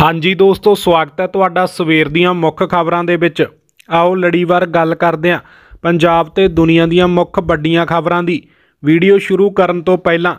ਹਾਂਜੀ ਦੋਸਤੋ ਸਵਾਗਤ ਹੈ ਤੁਹਾਡਾ ਸਵੇਰ ਦੀਆਂ ਮੁੱਖ ਖਬਰਾਂ ਦੇ ਵਿੱਚ ਆਓ ਲੜੀਵਾਰ ਗੱਲ ਕਰਦੇ ਹਾਂ ਪੰਜਾਬ ਤੇ ਦੁਨੀਆ ਦੀਆਂ ਮੁੱਖ ਵੱਡੀਆਂ ਖਬਰਾਂ ਦੀ ਵੀਡੀਓ ਸ਼ੁਰੂ ਕਰਨ ਤੋਂ ਪਹਿਲਾਂ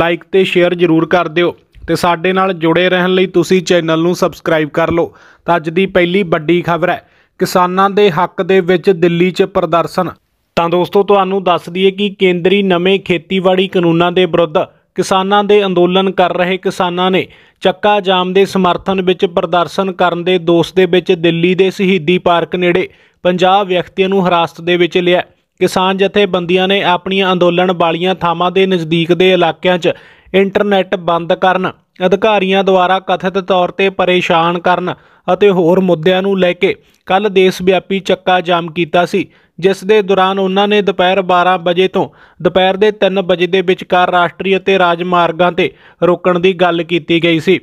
ਲਾਈਕ ਤੇ ਸ਼ੇਅਰ ਜ਼ਰੂਰ ਕਰ ਦਿਓ ਤੇ ਸਾਡੇ ਨਾਲ ਜੁੜੇ ਰਹਿਣ ਲਈ ਤੁਸੀਂ ਚੈਨਲ ਨੂੰ ਸਬਸਕ੍ਰਾਈਬ ਕਰ ਲਓ ਤਾਂ ਅੱਜ ਦੀ ਪਹਿਲੀ ਵੱਡੀ ਖਬਰ ਹੈ ਕਿਸਾਨਾਂ ਦੇ ਹੱਕ ਦੇ ਵਿੱਚ ਦਿੱਲੀ 'ਚ ਪ੍ਰਦਰਸ਼ਨ ਤਾਂ ਦੋਸਤੋ ਤੁਹਾਨੂੰ ਦੱਸ ਦਈਏ ਕਿ ਕੇਂਦਰੀ ਨਵੇਂ ਖੇਤੀਬਾੜੀ ਕਾਨੂੰਨਾਂ ਦੇ ਵਿਰੁੱਧ ਕਿਸਾਨਾਂ ਦੇ ਅੰਦੋਲਨ ਕਰ ਰਹੇ ਕਿਸਾਨਾਂ ਨੇ ਚੱਕਾ ਜਾਮ ਦੇ ਸਮਰਥਨ ਵਿੱਚ ਪ੍ਰਦਰਸ਼ਨ ਕਰਨ ਦੇ ਦੋਸ਼ ਦੇ ਵਿੱਚ ਦਿੱਲੀ ਦੇ ਸ਼ਹੀਦੀ ਪਾਰਕ ਨੇੜੇ 50 ਵਿਅਕਤੀਆਂ ਨੂੰ ਹਰਾਸਤ ਦੇ ਵਿੱਚ ਲਿਆ ਕਿਸਾਨ ਜਥੇਬੰਦੀਆਂ ਨੇ ਆਪਣੀਆਂ ਅੰਦੋਲਨ ਵਾਲੀਆਂ ਥਾਵਾਂ ਦੇ ਨਜ਼ਦੀਕ ਦੇ ਇਲਾਕਿਆਂ 'ਚ ਇੰਟਰਨੈਟ ਬੰਦ ਕਰਨ ਅਧਿਕਾਰੀਆਂ ਦੁਆਰਾ ਕਥਿਤ ਤੌਰ ਤੇ ਪਰੇਸ਼ਾਨ ਕਰਨ ਅਤੇ ਹੋਰ ਮੁੱਦਿਆਂ ਨੂੰ ਲੈ ਕੇ ਕੱਲ ਦੇਸ਼ ਵਿਆਪੀ ਚੱਕਾ ਜਾਮ ਕੀਤਾ ਸੀ ਜਿਸ ਦੇ ਦੌਰਾਨ ਉਹਨਾਂ ਨੇ ਦੁਪਹਿਰ 12 ਵਜੇ ਤੋਂ ਦੁਪਹਿਰ ਦੇ 3 ਵਜੇ ਦੇ ਵਿਚਕਾਰ ਰਾਸ਼ਟਰੀ ਅਤੇ ਰਾਜ ਮਾਰਗਾਂ ਤੇ ਰੋਕਣ ਦੀ ਗੱਲ ਕੀਤੀ ਗਈ ਸੀ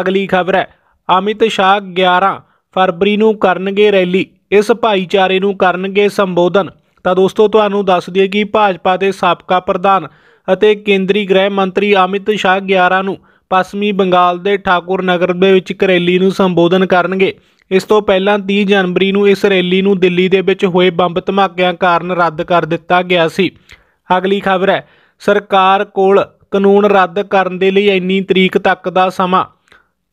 ਅਗਲੀ ਖਬਰ ਹੈ ਅਮਿਤ ਸ਼ਾਹ 11 ਫਰਵਰੀ ਨੂੰ ਕਰਨਗੇ ਰੈਲੀ ਇਸ ਭਾਈਚਾਰੇ ਨੂੰ ਕਰਨਗੇ ਸੰਬੋਧਨ ਤਾਂ ਦੋਸਤੋ ਤੁਹਾਨੂੰ ਦੱਸ ਦਈਏ ਕਿ ਭਾਜਪਾ ਦੇ ਸਾਬਕਾ ਪ੍ਰਧਾਨ ਅਤੇ ਕੇਂਦਰੀ ਗ੍ਰਹਿ ਮੰਤਰੀ ਅਮਿਤ ਸ਼ਾਹ 11 ਨੂੰ ਪੱਛਮੀ ਬੰਗਾਲ ਦੇ ਠਾਕੁਰ ਨਗਰ ਦੇ ਵਿੱਚ ਕਰੇਲੀ ਨੂੰ ਸੰਬੋਧਨ ਕਰਨਗੇ ਇਸ ਤੋਂ ਪਹਿਲਾਂ 30 ਜਨਵਰੀ ਨੂੰ ਇਸ ਰੈਲੀ ਨੂੰ ਦਿੱਲੀ ਦੇ ਵਿੱਚ ਹੋਏ ਬੰਬ ਧਮਾਕਿਆਂ ਕਾਰਨ ਰੱਦ ਕਰ ਦਿੱਤਾ ਗਿਆ ਸੀ ਅਗਲੀ ਖਬਰ ਹੈ ਸਰਕਾਰ ਕੋਲ ਕਾਨੂੰਨ ਰੱਦ ਕਰਨ ਦੇ ਲਈ ਇੰਨੀ ਤਰੀਕ ਤੱਕ ਦਾ ਸਮਾਂ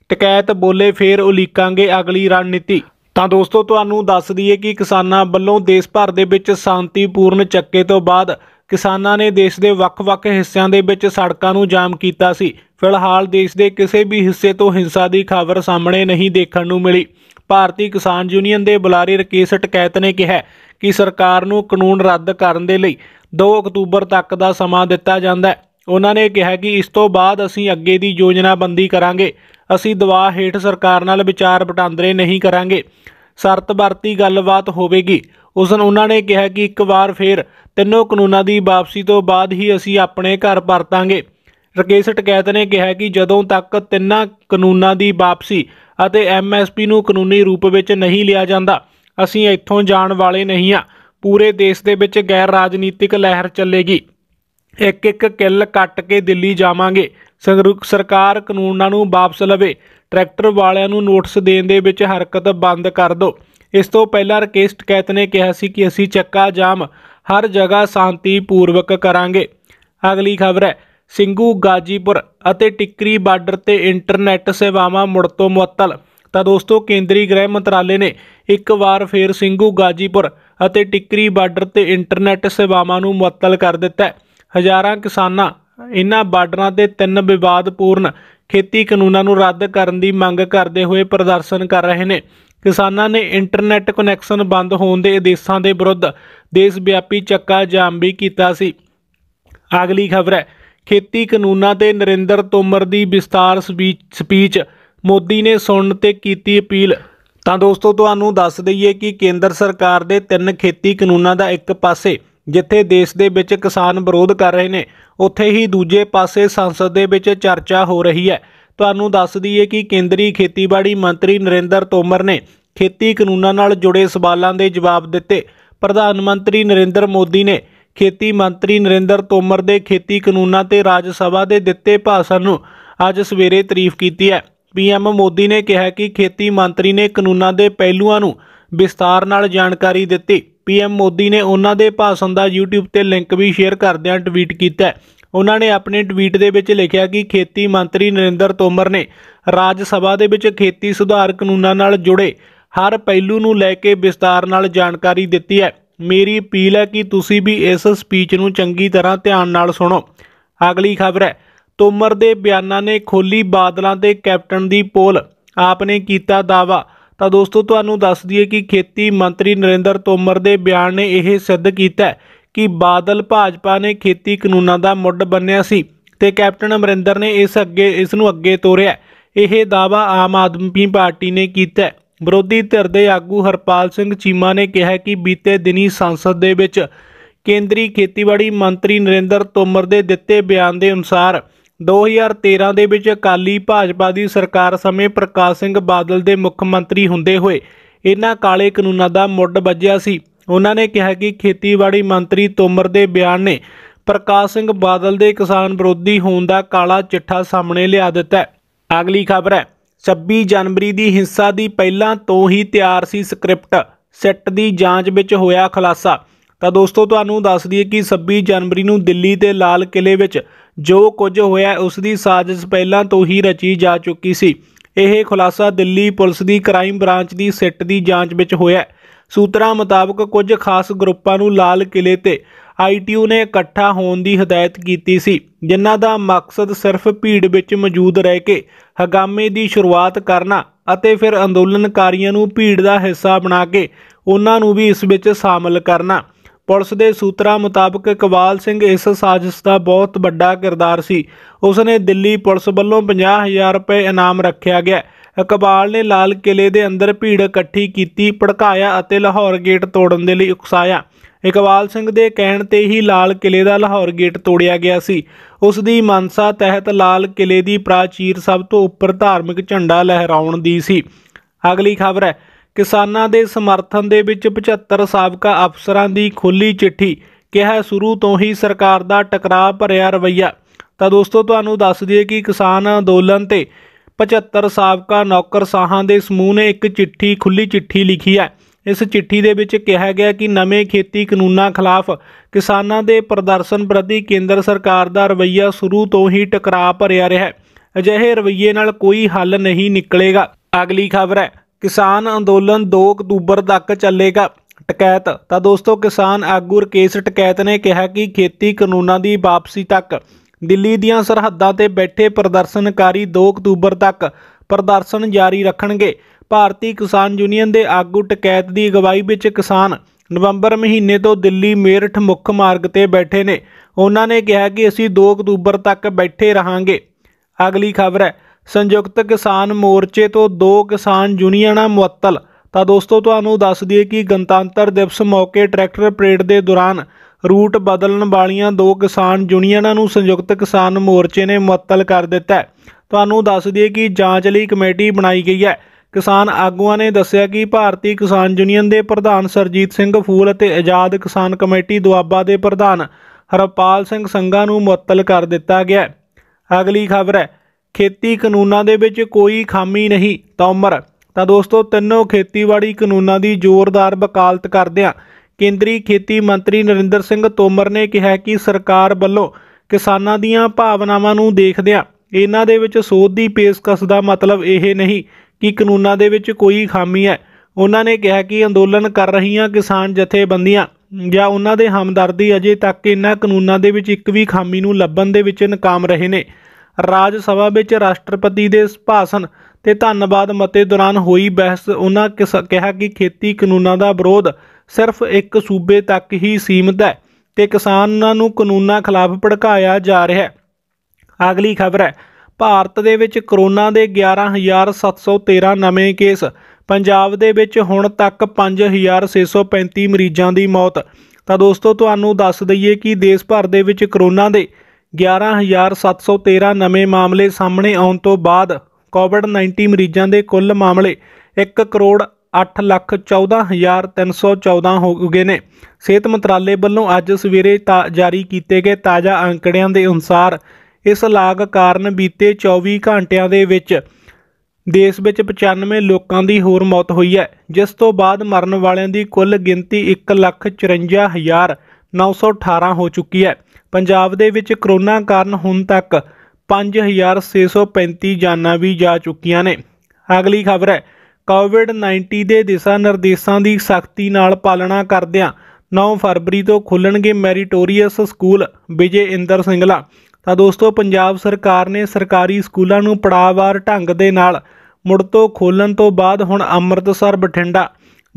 ਟਕੈਤ ਬੋਲੇ ਫੇਰ ਉਲੀਕਾਂਗੇ ਅਗਲੀ ਰਣਨੀਤੀ ਤਾਂ ਦੋਸਤੋ ਤੁਹਾਨੂੰ ਦੱਸ ਦਈਏ ਕਿ ਕਿਸਾਨਾਂ ਵੱਲੋਂ ਦੇਸ਼ ਭਰ ਦੇ ਵਿੱਚ ਸ਼ਾਂਤੀਪੂਰਨ ਚੱਕੇ ਤੋਂ ਬਾਅਦ ਕਿਸਾਨਾਂ ਨੇ ਦੇਸ਼ ਦੇ ਵੱਖ-ਵੱਖ ਹਿੱਸਿਆਂ ਦੇ ਵਿੱਚ ਸੜਕਾਂ ਨੂੰ ਜਾਮ ਕੀਤਾ ਸੀ ਫਿਲਹਾਲ ਦੇਸ਼ ਦੇ ਕਿਸੇ ਵੀ ਹਿੱਸੇ ਤੋਂ ਹਿੰਸਾ ਦੀ ਖਬਰ ਸਾਹਮਣੇ ਨਹੀਂ ਦੇਖਣ ਨੂੰ ਮਿਲੀ ਭਾਰਤੀ ਕਿਸਾਨ ਯੂਨੀਅਨ ਦੇ ਬੁਲਾਰੇ ਰਕੇਸ਼ ਟਕੈਤ ਨੇ ਕਿਹਾ ਕਿ ਸਰਕਾਰ ਨੂੰ ਕਾਨੂੰਨ ਰੱਦ ਕਰਨ ਦੇ ਲਈ 2 ਅਕਤੂਬਰ ਤੱਕ ਦਾ ਸਮਾਂ ਦਿੱਤਾ ਜਾਂਦਾ ਹੈ ਉਹਨਾਂ ਨੇ ਕਿਹਾ ਕਿ ਇਸ ਤੋਂ ਬਾਅਦ ਅਸੀਂ ਅੱਗੇ ਦੀ ਯੋਜਨਾਬੰਦੀ ਕਰਾਂਗੇ ਅਸੀਂ ਦਵਾਹ ਹੇਠ ਸਰਕਾਰ ਨਾਲ ਵਿਚਾਰ ਵਟਾਂਦਰੇ ਨਹੀਂ ਕਰਾਂਗੇ ਸਰਤ ਵਰਤੀ ਗੱਲਬਾਤ ਹੋਵੇਗੀ ਉਸ ਨੂੰ ਉਹਨਾਂ ਨੇ ਕਿਹਾ ਕਿ ਇੱਕ ਵਾਰ ਫੇਰ ਤਿੰਨੋਂ ਕਾਨੂੰਨਾਂ ਦੀ ਵਾਪਸੀ ਤੋਂ ਬਾਅਦ ਹੀ ਅਸੀਂ ਆਪਣੇ ਘਰ ਪਰਤਾਂਗੇ ਰਕੇਸ਼ ਟਕੈਤ ਨੇ ਕਿਹਾ ਕਿ ਜਦੋਂ ਤੱਕ ਤਿੰਨਾਂ ਕਾਨੂੰਨਾਂ ਦੀ ਵਾਪਸੀ ਅਤੇ ਐਮਐਸਪੀ ਨੂੰ ਕਾਨੂੰਨੀ ਰੂਪ ਵਿੱਚ ਨਹੀਂ ਲਿਆ ਜਾਂਦਾ ਅਸੀਂ ਇੱਥੋਂ ਜਾਣ ਵਾਲੇ ਨਹੀਂ ਆ ਪੂਰੇ ਦੇਸ਼ ਦੇ ਵਿੱਚ ਗੈਰ ਰਾਜਨੀਤਿਕ ਲਹਿਰ ਚੱਲੇਗੀ ਇੱਕ ਇੱਕ ਕਿੱਲ ਕੱਟ ਕੇ ਦਿੱਲੀ ਜਾਵਾਂਗੇ ਸਰਕਾਰ ਕਾਨੂੰਨਾਂ ਨੂੰ ਵਾਪਸ ਲਵੇ ਟਰੈਕਟਰ ਵਾਲਿਆਂ ਨੂੰ ਨੋਟਿਸ ਦੇਣ ਦੇ ਵਿੱਚ ਹਰਕਤ ਬੰਦ ਕਰ ਦਿਓ ਇਸ ਤੋਂ ਪਹਿਲਾਂ ਰਕੇਸ਼ਟ ਟਕੈਤ ਨੇ ਕਿਹਾ ਸੀ ਕਿ ਅਸੀਂ ਚੱਕਾ ਜਾਮ ਹਰ ਜਗ੍ਹਾ ਸ਼ਾਂਤੀਪੂਰਵਕ ਕਰਾਂਗੇ ਅਗਲੀ ਖਬਰ ਹੈ ਸਿੰਘੂ ਗਾਜੀਪੁਰ ਅਤੇ ਟਿੱਕਰੀ ਬਾਰਡਰ ਤੇ ਇੰਟਰਨੈਟ ਸੇਵਾਵਾਂ ਮੁੜ ਤੋਂ ਮੁਅੱਤਲ ਤਾਂ ਦੋਸਤੋ ਕੇਂਦਰੀ ਗ੍ਰਹਿ ਮੰਤਰਾਲੇ ਨੇ ਇੱਕ ਵਾਰ ਫੇਰ ਸਿੰਘੂ ਗਾਜੀਪੁਰ ਅਤੇ ਟਿੱਕਰੀ ਬਾਰਡਰ ਤੇ ਇੰਟਰਨੈਟ ਸੇਵਾਵਾਂ ਨੂੰ ਮੁਅੱਤਲ ਕਰ ਦਿੱਤਾ ਹੈ ਹਜ਼ਾਰਾਂ ਕਿਸਾਨਾਂ ਇਨ੍ਹਾਂ ਬਾਰਡਰਾਂ ਦੇ ਤਿੰਨ ਵਿਵਾਦਪੂਰਨ ਖੇਤੀ ਕਾਨੂੰਨਾਂ ਨੂੰ ਰੱਦ ਕਰਨ ਦੀ ਮੰਗ ਕਰਦੇ ਹੋਏ ਪ੍ਰਦਰਸ਼ਨ ਕਰ ਰਹੇ ਨੇ ਕਿਸਾਨਾਂ ਨੇ ਇੰਟਰਨੈਟ ਕਨੈਕਸ਼ਨ ਬੰਦ ਹੋਣ ਦੇ ਆਦੇਸ਼ਾਂ ਦੇ ਵਿਰੁੱਧ ਦੇਸ਼ ਵਿਆਪੀ ਚੱਕਾ ਜਾਮ ਵੀ ਕੀਤਾ ਸੀ ਅਗਲੀ ਖਬਰ ਹੈ ਖੇਤੀ ਕਾਨੂੰਨਾਂ ਤੇ ਨਰਿੰਦਰ ਤੋਮਰ ਦੀ ਵਿਸਤਾਰ ਸਪੀਚ ਮੋਦੀ ਨੇ ਸੁਣਨ ਤੇ ਕੀਤੀ ਅਪੀਲ ਤਾਂ ਦੋਸਤੋ ਤੁਹਾਨੂੰ ਦੱਸ ਦਈਏ ਕਿ ਕੇਂਦਰ ਸਰਕਾਰ ਦੇ ਤਿੰਨ ਖੇਤੀ ਕਾਨੂੰਨਾਂ ਦਾ ਇੱਕ ਪਾਸੇ ਜਿੱਥੇ ਦੇਸ਼ ਦੇ ਵਿੱਚ ਕਿਸਾਨ ਵਿਰੋਧ ਕਰ ਰਹੇ ਨੇ ਉੱਥੇ ਹੀ ਦੂਜੇ ਪਾਸੇ ਸੰਸਦ ਦੇ ਵਿੱਚ ਚਰਚਾ ਹੋ ਰਹੀ ਹੈ ਤੁਹਾਨੂੰ ਦੱਸ ਦਈਏ ਕਿ ਕੇਂਦਰੀ ਖੇਤੀਬਾੜੀ ਮੰਤਰੀ ਨਰਿੰਦਰ ਤੋਮਰ ਨੇ ਖੇਤੀ ਕਾਨੂੰਨਾਂ ਨਾਲ ਜੁੜੇ ਸਵਾਲਾਂ ਦੇ ਜਵਾਬ ਦਿੱਤੇ ਪ੍ਰਧਾਨ ਮੰਤਰੀ ਨਰਿੰਦਰ ਮੋਦੀ ਨੇ ਖੇਤੀ ਮੰਤਰੀ ਨਰਿੰਦਰ ਤੋਮਰ ਦੇ ਖੇਤੀ ਕਾਨੂੰਨਾਂ ਤੇ ਰਾਜ ਸਭਾ ਦੇ ਦਿੱਤੇ ਭਾਸ਼ਣ ਨੂੰ ਅੱਜ ਸਵੇਰੇ ਤਾਰੀਫ ਕੀਤੀ ਹੈ ਪੀਐਮ ਮੋਦੀ ਨੇ ਕਿਹਾ ਕਿ ਖੇਤੀ ਮੰਤਰੀ ਨੇ ਕਾਨੂੰਨਾਂ ਦੇ ਪਹਿਲੂਆਂ ਨੂੰ ਵਿਸਤਾਰ ਨਾਲ ਜਾਣਕਾਰੀ ਦਿੱਤੀ ਪੀਐਮ ਮੋਦੀ ਨੇ ਉਹਨਾਂ ਦੇ ਭਾਸ਼ਣ ਦਾ YouTube ਤੇ ਲਿੰਕ ਵੀ ਸ਼ੇਅਰ ਕਰਦਿਆਂ ਟਵੀਟ ਕੀਤਾ ਉਹਨਾਂ ਨੇ ਆਪਣੇ ਟਵੀਟ ਦੇ ਵਿੱਚ ਲਿਖਿਆ ਕਿ ਖੇਤੀ ਮੰਤਰੀ ਨਰਿੰਦਰ ਤੋਮਰ ਨੇ ਰਾਜ ਸਭਾ ਦੇ ਵਿੱਚ ਖੇਤੀ ਸੁਧਾਰ ਕਾਨੂੰਨਾਂ ਨਾਲ ਜੁੜੇ ਹਰ ਪਹਿਲੂ ਨੂੰ ਲੈ ਕੇ ਵਿਸਤਾਰ ਨਾਲ ਜਾਣਕਾਰੀ ਦਿੱਤੀ ਹੈ ਮੇਰੀ ਅਪੀਲ ਹੈ ਕਿ ਤੁਸੀਂ ਵੀ ਇਸ ਸਪੀਚ ਨੂੰ ਚੰਗੀ ਤਰ੍ਹਾਂ ਧਿਆਨ ਨਾਲ ਸੁਣੋ ਅਗਲੀ ਖਬਰ ਹੈ ਤੋਮਰ ਦੇ ਬਿਆਨਾਂ ਨੇ ਖੋਲੀ ਬਾਦਲਾਂ ਤੇ ਕੈਪਟਨ ਦੀ ਪੋਲ ਆਪਨੇ ਕੀਤਾ ਦਾਵਾ ਤਾਂ ਦੋਸਤੋ ਤੁਹਾਨੂੰ ਦੱਸ ਦਈਏ ਕਿ ਖੇਤੀ ਮੰਤਰੀ ਨਰਿੰਦਰ ਤੋਮਰ ਦੇ ਬਿਆਨ ਨੇ ਇਹ ਸਿੱਧ ਕੀਤਾ ਕਿ ਬਾਦਲ ਭਾਜਪਾ ਨੇ ਖੇਤੀ ਕਾਨੂੰਨਾਂ ਦਾ ਮੁੱਢ ਬੰਨਿਆ ਸੀ ਤੇ ਕੈਪਟਨ ਅਮਰਿੰਦਰ ਨੇ ਇਸ ਅੱਗੇ ਇਸ ਨੂੰ ਅੱਗੇ ਤੋਰਿਆ ਇਹ ਦਾਵਾ ਆਮ ਆਦਮੀ ਪਾਰਟੀ ਨੇ ਕੀਤਾ ਵਿਰੋਧੀ ਧਿਰ ਦੇ ਆਗੂ ਹਰਪਾਲ ਸਿੰਘ ਚੀਮਾ ਨੇ ਕਿਹਾ ਕਿ ਬੀਤੇ ਦਿਨੀ ਸੰਸਦ ਦੇ ਵਿੱਚ ਕੇਂਦਰੀ ਖੇਤੀਬਾੜੀ ਮੰਤਰੀ ਨਰਿੰਦਰ ਤੋਮਰ ਦੇ ਦਿੱਤੇ ਬਿਆਨ ਦੇ ਅਨੁਸਾਰ 2013 ਦੇ ਵਿੱਚ ਅਕਾਲੀ ਭਾਜਪਾ ਦੀ ਸਰਕਾਰ ਸਮੇਂ ਪ੍ਰਕਾਸ਼ ਸਿੰਘ ਬਾਦਲ ਦੇ ਮੁੱਖ ਮੰਤਰੀ ਹੁੰਦੇ ਹੋਏ ਇਹਨਾਂ ਕਾਲੇ ਕਾਨੂੰਨਾਂ ਦਾ ਮੁੱਢ ਵੱਜਿਆ ਸੀ ਉਹਨਾਂ ਨੇ ਕਿਹਾ ਕਿ ਖੇਤੀਬਾੜੀ ਮੰਤਰੀ ਤੋਮਰ ਦੇ ਬਿਆਨ ਨੇ ਪ੍ਰਕਾਸ਼ ਸਿੰਘ ਬਾਦਲ ਦੇ ਕਿਸਾਨ ਵਿਰੋਧੀ ਹੋਣ ਦਾ ਕਾਲਾ ਚਿੱਠਾ ਸਾਹਮਣੇ ਲਿਆ ਦਿੱਤਾ ਅਗਲੀ ਖਬਰ ਹੈ 26 ਜਨਵਰੀ ਦੀ ਹਿੰਸਾ ਦੀ ਪਹਿਲਾਂ ਤੋਂ ਹੀ ਤਿਆਰ ਸੀ ਸਕ੍ਰਿਪਟ ਸੈੱਟ ਦੀ ਜਾਂਚ ਵਿੱਚ ਹੋਇਆ ਖੁਲਾਸਾ ਤਾਂ ਦੋਸਤੋ ਤੁਹਾਨੂੰ ਦੱਸ ਦਈਏ ਕਿ 26 ਜਨਵਰੀ ਨੂੰ ਦਿੱਲੀ ਦੇ ਲਾਲ ਕਿਲੇ ਵਿੱਚ ਜੋ ਕੁਝ ਹੋਇਆ ਉਸ ਦੀ ਸਾਜ਼ਿਸ਼ ਪਹਿਲਾਂ ਤੋਂ ਹੀ ਰਚੀ ਜਾ ਚੁੱਕੀ ਸੀ ਇਹ ਖੁਲਾਸਾ ਦਿੱਲੀ ਪੁਲਿਸ ਦੀ ਕ੍ਰਾਈਮ ਬ੍ਰਾਂਚ ਦੀ ਸੈੱਟ ਦੀ ਜਾਂਚ ਵਿੱਚ ਹੋਇਆ ਸੂਤਰਾਂ ਮੁਤਾਬਕ ਕੁਝ ਖਾਸ ਗਰੁੱਪਾਂ ਨੂੰ ਲਾਲ ਕਿਲੇ ਤੇ ਆਈਟੀਯੂ ਨੇ ਇਕੱਠਾ ਹੋਣ ਦੀ ਹਦਾਇਤ ਕੀਤੀ ਸੀ ਜਿਨ੍ਹਾਂ ਦਾ ਮਕਸਦ ਸਿਰਫ ਭੀੜ ਵਿੱਚ ਮੌਜੂਦ ਰਹਿ ਕੇ ਹਗਾਮੇ ਦੀ ਸ਼ੁਰੂਆਤ ਕਰਨਾ ਅਤੇ ਫਿਰ ਅੰਦੋਲਨਕਾਰੀਆਂ ਨੂੰ ਭੀੜ ਦਾ ਹਿੱਸਾ ਬਣਾ ਕੇ ਉਹਨਾਂ ਨੂੰ ਵੀ ਇਸ ਵਿੱਚ ਸ਼ਾਮਲ ਕਰਨਾ ਪੁਲਿਸ ਦੇ ਸੂਤਰਾਂ ਮੁਤਾਬਕ ਇਕਬਾਲ ਸਿੰਘ ਇਸ ਸਾਜ਼ਿਸ਼ ਦਾ ਬਹੁਤ ਵੱਡਾ ਕਿਰਦਾਰ ਸੀ ਉਸ ਨੇ ਦਿੱਲੀ ਪੁਲਿਸ ਵੱਲੋਂ 50000 ਰੁਪਏ ਇਨਾਮ ਰੱਖਿਆ ਗਿਆ ਇਕਬਾਲ ਨੇ ਲਾਲ ਕਿਲੇ ਦੇ ਅੰਦਰ ਭੀੜ ਇਕੱਠੀ ਕੀਤੀ ਭੜਕਾਇਆ ਅਤੇ ਲਾਹੌਰ ਗੇਟ ਤੋੜਨ ਦੇ ਲਈ ਉਕਸਾਇਆ ਇਕਬਾਲ ਸਿੰਘ ਦੇ ਕਹਿਣ ਤੇ ਹੀ ਲਾਲ ਕਿਲੇ ਦਾ ਲਾਹੌਰ ਗੇਟ ਤੋੜਿਆ ਗਿਆ ਸੀ ਉਸ ਦੀ ਮਨਸਾ ਤਹਿਤ ਲਾਲ ਕਿਲੇ ਦੀ ਪ੍ਰਾਚੀਰ ਸਭ ਤੋਂ ਉੱਪਰ ਧਾਰਮਿਕ ਝੰਡਾ ਲਹਿਰਾਉਣ ਦੀ ਸੀ ਅਗਲੀ ਖਬਰ ਹੈ ਕਿਸਾਨਾਂ ਦੇ ਸਮਰਥਨ ਦੇ ਵਿੱਚ 75 ਸਾਬਕਾ ਅਫਸਰਾਂ ਦੀ ਖੁੱਲੀ ਚਿੱਠੀ ਕਿਹਾ ਸ਼ੁਰੂ ਤੋਂ ਹੀ ਸਰਕਾਰ ਦਾ ਟਕਰਾਅ ਭਰਿਆ ਰਵਈਆ ਤਾਂ ਦੋਸਤੋ ਤੁਹਾਨੂੰ ਦੱਸ ਦਈਏ ਕਿ ਕਿਸਾਨ ਅੰਦੋਲਨ ਤੇ 75 ਸਾਬਕਾ ਨੌਕਰ ਸਾਹਾਂ ਦੇ ਸਮੂਹ ਨੇ ਇੱਕ ਚਿੱਠੀ ਖੁੱਲੀ ਚਿੱਠੀ ਲਿਖੀ ਹੈ ਇਸ ਚਿੱਠੀ ਦੇ ਵਿੱਚ ਕਿਹਾ ਗਿਆ ਕਿ ਨਵੇਂ ਖੇਤੀ ਕਾਨੂੰਨਾਂ ਖਿਲਾਫ ਕਿਸਾਨਾਂ ਦੇ ਪ੍ਰਦਰਸ਼ਨ ਪ੍ਰਤੀ ਕੇਂਦਰ ਸਰਕਾਰ ਦਾ ਰਵੱਈਆ ਸ਼ੁਰੂ ਤੋਂ ਹੀ ਟਕਰਾਅ ਭਰਿਆ ਰਿਹਾ ਹੈ ਅਜਿਹੇ ਰਵੱਈਏ ਨਾਲ ਕੋਈ ਹੱਲ ਨਹੀਂ ਨਿਕਲੇਗਾ ਅਗਲੀ ਖਬਰ ਹੈ ਕਿਸਾਨ ਅੰਦੋਲਨ 2 ਅਕਤੂਬਰ ਤੱਕ ਚੱਲੇਗਾ ਟਕੈਤ ਤਾਂ ਦੋਸਤੋ ਕਿਸਾਨ ਆਗੂ ਰਕੇਸ਼ ਟਕੈਤ ਨੇ ਕਿਹਾ ਕਿ ਖੇਤੀ ਕਾਨੂੰਨਾਂ ਦੀ ਵਾਪਸੀ ਤੱਕ ਦਿੱਲੀ ਦੀਆਂ ਸਰਹੱਦਾਂ ਤੇ ਬੈਠੇ ਪ੍ਰਦਰਸ਼ਨਕਾਰੀ 2 ਅਕਤੂਬਰ ਤੱਕ ਪ੍ਰਦਰਸ਼ਨ ਜਾਰੀ ਰੱਖਣਗੇ ਭਾਰਤੀ ਕਿਸਾਨ ਯੂਨੀਅਨ ਦੇ ਆਗੂ ਟਕੈਤ ਦੀ ਅਗਵਾਈ ਵਿੱਚ ਕਿਸਾਨ ਨਵੰਬਰ ਮਹੀਨੇ ਤੋਂ ਦਿੱਲੀ ਮੇਰਠ ਮੁੱਖ ਮਾਰਗ ਤੇ ਬੈਠੇ ਨੇ ਉਹਨਾਂ ਨੇ ਕਿਹਾ ਕਿ ਅਸੀਂ 2 ਅਕਤੂਬਰ ਤੱਕ ਬੈਠੇ ਰਹਾਂਗੇ ਅਗਲੀ ਖਬਰ ਹੈ ਸੰਯੁਕਤ ਕਿਸਾਨ ਮੋਰਚੇ ਤੋਂ ਦੋ ਕਿਸਾਨ ਯੂਨੀਅਨਾਂ ਮੁਅੱਤਲ ਤਾਂ ਦੋਸਤੋ ਤੁਹਾਨੂੰ ਦੱਸ ਦਈਏ ਕਿ ਗਣਤੰਤਰ ਦਿਵਸ ਮੌਕੇ ਟਰੈਕਟਰ ਪਰੇਡ ਦੇ ਦੌਰਾਨ ਰੂਟ ਬਦਲਣ ਵਾਲੀਆਂ ਦੋ ਕਿਸਾਨ ਯੂਨੀਅਨਾਂ ਨੂੰ ਸੰਯੁਕਤ ਕਿਸਾਨ ਮੋਰਚੇ ਨੇ ਮੁਅੱਤਲ ਕਰ ਦਿੱਤਾ ਤੁਹਾਨੂੰ ਦੱਸ ਦਈਏ ਕਿ ਜਾਂਚ ਲਈ ਕਮੇਟੀ ਬਣਾਈ ਗਈ ਹੈ ਕਿਸਾਨ ਆਗੂਆਂ ਨੇ ਦੱਸਿਆ ਕਿ ਭਾਰਤੀ ਕਿਸਾਨ ਯੂਨੀਅਨ ਦੇ ਪ੍ਰਧਾਨ ਸਰਜੀਤ ਸਿੰਘ ਫੂਲ ਅਤੇ ਆਜ਼ਾਦ ਕਿਸਾਨ ਕਮੇਟੀ ਦੁਆਬਾ ਦੇ ਪ੍ਰਧਾਨ ਹਰਪਾਲ ਸਿੰਘ ਸੰਗਾ ਨੂੰ ਮੁਅੱਤਲ ਕਰ ਦਿੱਤਾ ਗਿਆ ਅਗਲੀ ਖਬਰ ਹੈ ਖੇਤੀ ਕਾਨੂੰਨਾਂ ਦੇ ਵਿੱਚ ਕੋਈ ਖਾਮੀ ਨਹੀਂ ਤੌਮਰ ਤਾਂ ਦੋਸਤੋ ਤਿੰਨੋਂ ਖੇਤੀਬਾੜੀ ਕਾਨੂੰਨਾਂ ਦੀ ਜ਼ੋਰਦਾਰ ਵਕਾਲਤ ਕਰਦੇ ਆਂ ਕੇਂਦਰੀ ਖੇਤੀ ਮੰਤਰੀ ਨਰਿੰਦਰ ਸਿੰਘ ਤੋਮਰ ਨੇ ਕਿਹਾ ਕਿ ਸਰਕਾਰ ਵੱਲੋਂ ਕਿਸਾਨਾਂ ਦੀਆਂ ਭਾਵਨਾਵਾਂ ਨੂੰ ਦੇਖਦਿਆਂ ਇਹਨਾਂ ਦੇ ਵਿੱਚ ਸੋਧ ਦੀ ਪੇਸ਼ਕਸ਼ ਦਾ ਮਤਲਬ ਇਹ ਨਹੀਂ ਕਿ ਕਾਨੂੰਨਾਂ ਦੇ ਵਿੱਚ ਕੋਈ ਖਾਮੀ ਹੈ ਉਹਨਾਂ ਨੇ ਕਿਹਾ ਕਿ ਅੰਦੋਲਨ ਕਰ ਰਹੀਆਂ ਕਿਸਾਨ ਜਥੇਬੰਦੀਆਂ ਜਾਂ ਉਹਨਾਂ ਦੇ ਹਮਦਰਦੀ ਅਜੇ ਤੱਕ ਇਹਨਾਂ ਕਾਨੂੰਨਾਂ ਦੇ ਵਿੱਚ ਇੱਕ ਵੀ ਖਾਮੀ ਨੂੰ ਲੱਭਣ ਦੇ ਵਿੱਚ ਨਾਕਾਮ ਰਹੇ ਨੇ ਰਾਜ ਸਭਾ ਵਿੱਚ ਰਾਸ਼ਟਰਪਤੀ ਦੇ ਭਾਸ਼ਣ ਤੇ ਧੰਨਵਾਦ ਮਤੇ ਦੌਰਾਨ ਹੋਈ ਬਹਿਸ ਉਹਨਾਂ ਕਿਹਾ ਕਿ ਖੇਤੀ ਕਾਨੂੰਨਾਂ ਦਾ ਵਿਰੋਧ ਸਿਰਫ ਇੱਕ ਸੂਬੇ ਤੱਕ ਹੀ ਸੀਮਤ ਹੈ ਤੇ ਕਿਸਾਨਾਂ ਨੂੰ ਕਾਨੂੰਨਾਂ ਖਿਲਾਫ ਭੜਕਾਇਆ ਜਾ ਰਿਹਾ ਹੈ ਅਗਲੀ ਖਬਰ ਹੈ ਭਾਰਤ ਦੇ ਵਿੱਚ ਕਰੋਨਾ ਦੇ 11713 ਨਵੇਂ ਕੇਸ ਪੰਜਾਬ ਦੇ ਵਿੱਚ ਹੁਣ ਤੱਕ 5635 ਮਰੀਜ਼ਾਂ ਦੀ ਮੌਤ ਤਾਂ ਦੋਸਤੋ ਤੁਹਾਨੂੰ ਦੱਸ ਦਈਏ ਕਿ ਦੇਸ਼ ਭਰ ਦੇ ਵਿੱਚ ਕਰੋਨਾ ਦੇ 11713 ਨਵੇਂ ਮਾਮਲੇ ਸਾਹਮਣੇ ਆਉਣ ਤੋਂ ਬਾਅਦ ਕੋਵਿਡ-19 ਮਰੀਜ਼ਾਂ ਦੇ ਕੁੱਲ ਮਾਮਲੇ 1 ਕਰੋੜ 814314 ਹੋ ਗਏ ਨੇ ਸਿਹਤ ਮੰਤਰਾਲੇ ਵੱਲੋਂ ਅੱਜ ਸਵੇਰੇ ਜਾਰੀ ਕੀਤੇ ਗਏ ਤਾਜ਼ਾ ਅੰਕੜਿਆਂ ਦੇ ਅਨੁਸਾਰ ਇਸ ਲਾਗ ਕਾਰਨ ਬੀਤੇ 24 ਘੰਟਿਆਂ ਦੇ ਵਿੱਚ ਦੇਸ਼ ਵਿੱਚ 95 ਲੋਕਾਂ ਦੀ ਹੋਰ ਮੌਤ ਹੋਈ ਹੈ ਜਿਸ ਤੋਂ ਬਾਅਦ ਮਰਨ ਵਾਲਿਆਂ ਦੀ ਕੁੱਲ ਗਿਣਤੀ 154918 ਹੋ ਚੁੱਕੀ ਹੈ ਪੰਜਾਬ ਦੇ ਵਿੱਚ ਕਰੋਨਾ ਕਾਰਨ ਹੁਣ ਤੱਕ 5635 ਜਾਨਾਂ ਵੀ ਜਾ ਚੁੱਕੀਆਂ ਨੇ ਅਗਲੀ ਖਬਰ ਹੈ ਕੋਵਿਡ-19 ਦੇ ਦਿਸ਼ਾ ਨਿਰਦੇਸ਼ਾਂ ਦੀ ਸਖਤੀ ਨਾਲ ਪਾਲਣਾ ਕਰਦਿਆਂ 9 ਫਰਵਰੀ ਤੋਂ ਖੁੱਲਣਗੇ ਮੈਰੀਟੋਰੀਅਸ ਸਕੂਲ ਵਿਜੇ ਇੰਦਰ ਸਿੰਘਲਾ ਤਾਂ ਦੋਸਤੋ ਪੰਜਾਬ ਸਰਕਾਰ ਨੇ ਸਰਕਾਰੀ ਸਕੂਲਾਂ ਨੂੰ ਪੜਾਵਾਰ ਢੰਗ ਦੇ ਨਾਲ ਮੁੜ ਤੋਂ ਖੋਲਣ ਤੋਂ ਬਾਅਦ ਹੁਣ ਅੰਮ੍ਰਿਤਸਰ ਬਠਿੰਡਾ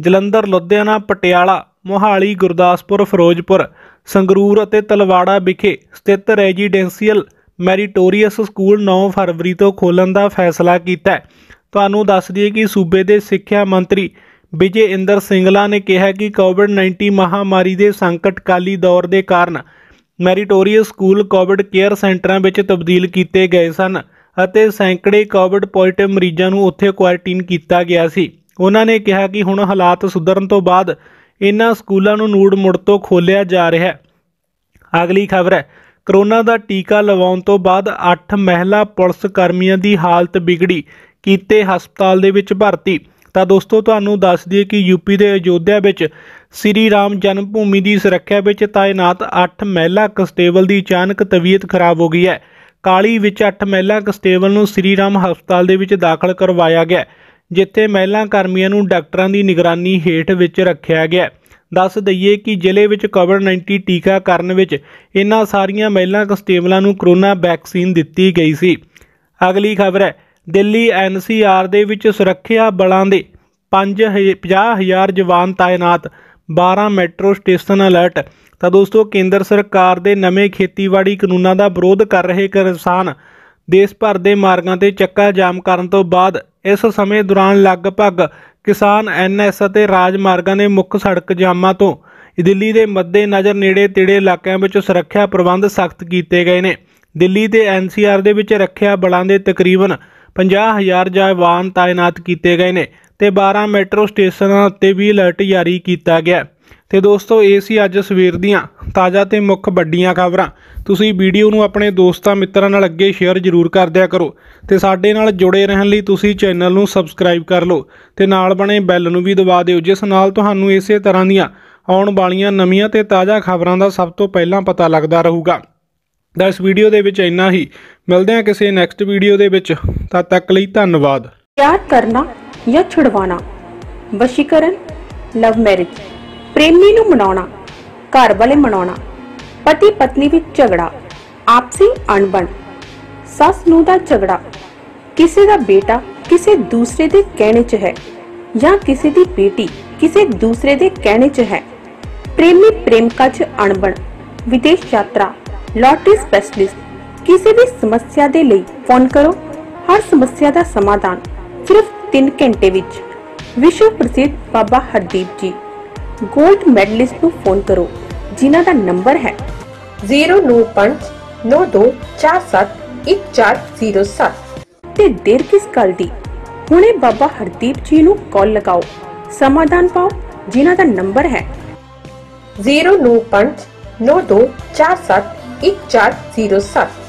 ਜਲੰਧਰ ਲੁਧਿਆਣਾ ਪਟਿਆਲਾ ਮੋਹਾਲੀ ਗੁਰਦਾਸਪੁਰ ਫਿਰੋਜ਼ਪੁਰ ਸੰਗਰੂਰ ਅਤੇ ਤਲਵਾੜਾ ਵਿਖੇ ਸਥਿਤ ਰੈਜ਼ੀਡੈਂਸ਼ੀਅਲ ਮੈਰੀਟੋਰੀਅਸ ਸਕੂਲ 9 ਫਰਵਰੀ ਤੋਂ ਖੋਲਣ ਦਾ ਫੈਸਲਾ ਕੀਤਾ ਹੈ ਤੁਹਾਨੂੰ ਦੱਸ ਦਈਏ ਕਿ ਸੂਬੇ ਦੇ ਸਿੱਖਿਆ ਮੰਤਰੀ ਵਿਜੇ ਇੰਦਰ ਸਿੰਗਲਾ ਨੇ ਕਿਹਾ ਕਿ ਕੋਵਿਡ-19 ਮਹਾਮਾਰੀ ਦੇ ਸੰਕਟਕਾਲੀ ਦੌਰ ਦੇ ਕਾਰਨ ਮੈਰੀਟੋਰੀਅਸ ਸਕੂਲ ਕੋਵਿਡ ਕੇਅਰ ਸੈਂਟਰਾਂ ਵਿੱਚ ਤਬਦੀਲ ਕੀਤੇ ਗਏ ਸਨ ਅਤੇ ਸੈਂਕੜੇ ਕੋਵਿਡ ਪੋਜ਼ਿਟਿਵ ਮਰੀਜ਼ਾਂ ਨੂੰ ਉੱਥੇ ਕੁਆਰੰਟਾਈਨ ਕੀਤਾ ਗਿਆ ਸੀ ਉਹਨਾਂ ਨੇ ਕਿਹਾ ਕਿ ਹੁਣ ਹਾਲਾਤ ਸੁਧਰਨ ਤੋਂ ਬਾਅਦ ਇਨ੍ਹਾਂ ਸਕੂਲਾਂ ਨੂੰ ਨੂੜ ਮੁੜ ਤੋਂ ਖੋਲਿਆ ਜਾ ਰਿਹਾ ਹੈ ਅਗਲੀ ਖਬਰ ਹੈ ਕਰੋਨਾ ਦਾ ਟੀਕਾ ਲਵਾਉਣ ਤੋਂ ਬਾਅਦ 8 ਮਹਿਲਾ ਪੁਲਿਸ ਕਰਮੀਆਂ ਦੀ ਹਾਲਤ ਵਿਗੜੀ ਕੀਤੇ ਹਸਪਤਾਲ ਦੇ ਵਿੱਚ ਭਰਤੀ ਤਾਂ ਦੋਸਤੋ ਤੁਹਾਨੂੰ ਦੱਸ ਦਈਏ ਕਿ ਯੂਪੀ ਦੇ ਅਯੋਧਿਆ ਵਿੱਚ ਸ੍ਰੀ ਰਾਮ ਜਨਮ ਭੂਮੀ ਦੀ ਸੁਰੱਖਿਆ ਵਿੱਚ ਤਾਇਨਾਤ 8 ਮਹਿਲਾ ਕਸਟੇਬਲ ਦੀ ਅਚਾਨਕ ਤਬੀਅਤ ਖਰਾਬ ਹੋ ਗਈ ਹੈ ਕਾਲੀ ਵਿੱਚ 8 ਮਹਿਲਾ ਕਸਟੇਬਲ ਨੂੰ ਸ੍ਰੀ ਰਾਮ ਹਸਪਤਾਲ ਦੇ ਵਿੱਚ ਦਾਖਲ ਕਰਵਾਇਆ ਗਿਆ ਜਿੱਥੇ ਮਹਿਲਾ ਕਰਮੀਆਂ ਨੂੰ ਡਾਕਟਰਾਂ ਦੀ ਨਿਗਰਾਨੀ ਹੇਠ ਵਿੱਚ ਰੱਖਿਆ ਗਿਆ ਦੱਸ ਦਈਏ ਕਿ ਜ਼ਿਲ੍ਹੇ ਵਿੱਚ ਕੋਵਿਡ-19 ਕਰਨ ਵਿੱਚ ਇਨ੍ਹਾਂ ਸਾਰੀਆਂ ਮਹਿਲਾ ਕਸਟੇਬਲਾਂ ਨੂੰ ਕਰੋਨਾ ਵੈਕਸੀਨ ਦਿੱਤੀ ਗਈ ਸੀ ਅਗਲੀ ਖਬਰ ਹੈ ਦਿੱਲੀ ਐਨਸੀਆਰ ਦੇ ਵਿੱਚ ਸੁਰੱਖਿਆ ਬਲਾਂ ਦੇ 50000 ਜਵਾਨ ਤਾਇਨਾਤ 12 ਮੈਟਰੋ ਸਟੇਸ਼ਨ ਅਲਰਟ ਤਾਂ ਦੋਸਤੋ ਕੇਂਦਰ ਸਰਕਾਰ ਦੇ ਨਵੇਂ ਖੇਤੀਬਾੜੀ ਕਾਨੂੰਨਾਂ ਦਾ ਵਿਰੋਧ ਕਰ ਰਹੇ ਕਿਸਾਨ ਦੇਸ਼ ਭਰ ਦੇ ਮਾਰਗਾਂ ਤੇ ਚੱਕਾ ਜਾਮ ਕਰਨ ਤੋਂ ਬਾਅਦ ਇਸ ਸਮੇਂ ਦੌਰਾਨ ਲਗਭਗ ਕਿਸਾਨ ਐਨਐਸ ਅਤੇ ਰਾਜ ਮਾਰਗਾਂ ਦੇ ਮੁੱਖ ਸੜਕ ਜਾਮਾਂ ਤੋਂ ਦਿੱਲੀ ਦੇ ਮੱਦੇ ਨਜ਼ਰ ਨੇੜੇ ਤੇੜੇ ਇਲਾਕਿਆਂ ਵਿੱਚ ਸੁਰੱਖਿਆ ਪ੍ਰਬੰਧ ਸਖਤ ਕੀਤੇ ਗਏ ਨੇ ਦਿੱਲੀ ਤੇ ਐਨਸੀਆਰ ਦੇ ਵਿੱਚ ਰੱਖਿਆ ਬਲਾਂ ਦੇ ਤਕਰੀਬਨ 50000 ਜਵਾਨ ਤਾਇਨਾਤ ਕੀਤੇ ਗਏ ਨੇ ਤੇ 12 ਮੈਟਰੋ ਸਟੇਸ਼ਨਾਂ ਉੱਤੇ ਵੀ ਅਲਰਟ ਜਾਰੀ ਕੀਤਾ ਗਿਆ ਤੇ ਦੋਸਤੋ ਇਹ ਸੀ ਅੱਜ ਸਵੇਰ ਦੀਆਂ ਤਾਜ਼ਾ ਤੇ ਮੁੱਖ ਵੱਡੀਆਂ ਖਬਰਾਂ ਤੁਸੀਂ ਵੀਡੀਓ ਨੂੰ ਆਪਣੇ ਦੋਸਤਾਂ ਮਿੱਤਰਾਂ ਨਾਲ ਅੱਗੇ ਸ਼ੇਅਰ ਜ਼ਰੂਰ ਕਰ ਦਿਆ ਕਰੋ ਤੇ ਸਾਡੇ ਨਾਲ ਜੁੜੇ ਰਹਿਣ ਲਈ ਤੁਸੀਂ ਚੈਨਲ ਨੂੰ ਸਬਸਕ੍ਰਾਈਬ ਕਰ ਲਓ ਤੇ ਨਾਲ ਬਣੇ ਬੈਲ ਨੂੰ ਵੀ ਦਬਾ ਦਿਓ ਜਿਸ ਨਾਲ ਤੁਹਾਨੂੰ ਇਸੇ ਤਰ੍ਹਾਂ ਦੀਆਂ ਆਉਣ ਵਾਲੀਆਂ ਨਵੀਆਂ ਤੇ ਤਾਜ਼ਾ ਖਬਰਾਂ ਦਾ ਸਭ ਤੋਂ ਪਹਿਲਾਂ ਪਤਾ ਲੱਗਦਾ ਰਹੂਗਾ ਦਾ ਇਸ ਵੀਡੀਓ ਦੇ ਵਿੱਚ ਇੰਨਾ ਹੀ ਮਿਲਦੇ ਹਾਂ ਕਿਸੇ ਨੈਕਸਟ ਵੀਡੀਓ ਦੇ ਵਿੱਚ ਤਦ ਤੱਕ ਲਈ ਧੰਨਵਾਦ ਪਿਆਰ ਕਰਨਾ ਜਾਂ ਛੁਡਵਾਉਣਾ ਵਸ਼ੀਕਰਨ ਲਵ ਮੈਰਿਜ ਪ੍ਰੇਮੀ ਨੂੰ ਮਨਾਉਣਾ ਘਰ ਵਾਲੇ ਮਨਾਉਣਾ ਪਤੀ ਪਤਨੀ ਵਿੱਚ ਝਗੜਾ ਆਪਸੀ ਅਣਬਣ ਸੱਸ ਨੂੰ ਦਾ ਝਗੜਾ ਕਿਸੇ ਦਾ ਬੇਟਾ ਕਿਸੇ ਦੂਸਰੇ ਦੇ ਕਹਿਣੇ 'ਚ ਹੈ ਜਾਂ ਕਿਸੇ ਦੀ ਬੇਟੀ ਕਿਸੇ ਦੂਸਰੇ ਦੇ ਕਹਿਣੇ 'ਚ ਹੈ ਪ੍ਰੇਮੀ ਪ੍ਰੇਮਕਾ 'ਚ ਅਣਬਣ ਵਿਦੇਸ਼ ਯਾਤਰਾ ਲਾਟਰੀ ਸਪੈਸ਼ਲਿਸਟ ਕਿਸੇ ਵੀ ਸਮੱਸਿਆ ਦੇ ਲਈ ਫੋਨ ਕਰੋ ਹਰ ਸਮੱਸਿਆ ਦਾ ਸਮਾਧਾਨ ਸਿਰਫ 3 ਘੰਟੇ ਵਿੱਚ ਵਿਸ਼ਵ ਪ੍ਰਸਿੱਧ ਬਾਬਾ ਹਰਦੀਪ ਜੀ 골ਡ ਮੈਡਲਿਸਟ ਨੂੰ ਫੋਨ ਕਰੋ ਜਿਨ੍ਹਾਂ ਦਾ ਨੰਬਰ ਹੈ 09592471407 ਤੇ ਦੇਰ ਕਿਸ ਗੱਲ ਦੀ ਹੁਣੇ ਬਾਬਾ ਹਰਦੀਪ ਜੀ ਨੂੰ ਕਾਲ ਲਗਾਓ ਸਮਾਧਾਨ ਪਾਓ ਜਿਨ੍ਹਾਂ ਦਾ ਨੰਬਰ ਹੈ 09592471407 1407